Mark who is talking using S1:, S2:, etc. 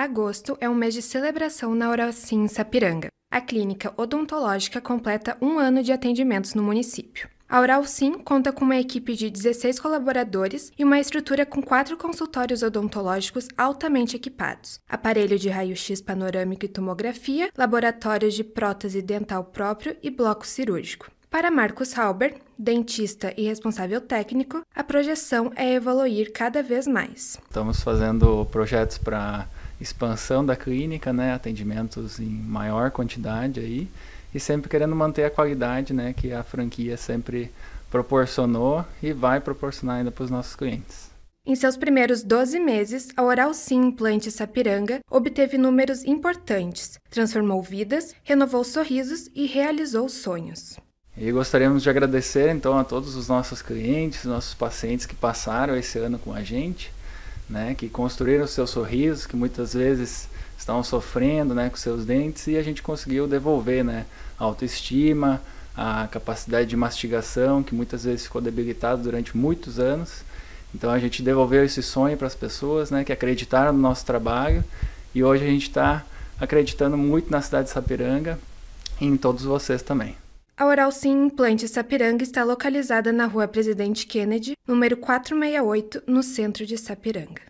S1: Agosto é um mês de celebração na Sim Sapiranga. A clínica odontológica completa um ano de atendimentos no município. A Oral Sim conta com uma equipe de 16 colaboradores e uma estrutura com quatro consultórios odontológicos altamente equipados, aparelho de raio-x panorâmico e tomografia, laboratórios de prótese dental próprio e bloco cirúrgico. Para Marcos Halber, dentista e responsável técnico, a projeção é evoluir cada vez mais.
S2: Estamos fazendo projetos para expansão da clínica, né, atendimentos em maior quantidade aí, e sempre querendo manter a qualidade, né, que a franquia sempre proporcionou e vai proporcionar ainda para os nossos clientes.
S1: Em seus primeiros 12 meses, a Oral Sim Implante Sapiranga obteve números importantes, transformou vidas, renovou sorrisos e realizou sonhos.
S2: E gostaríamos de agradecer então a todos os nossos clientes, nossos pacientes que passaram esse ano com a gente né, que construíram seus sorrisos, que muitas vezes estavam sofrendo né, com seus dentes, e a gente conseguiu devolver né, a autoestima, a capacidade de mastigação, que muitas vezes ficou debilitada durante muitos anos. Então a gente devolveu esse sonho para as pessoas né, que acreditaram no nosso trabalho, e hoje a gente está acreditando muito na cidade de Sapiranga e em todos vocês também.
S1: A Oral Sim Implante Sapiranga está localizada na Rua Presidente Kennedy, número
S2: 468, no centro de Sapiranga.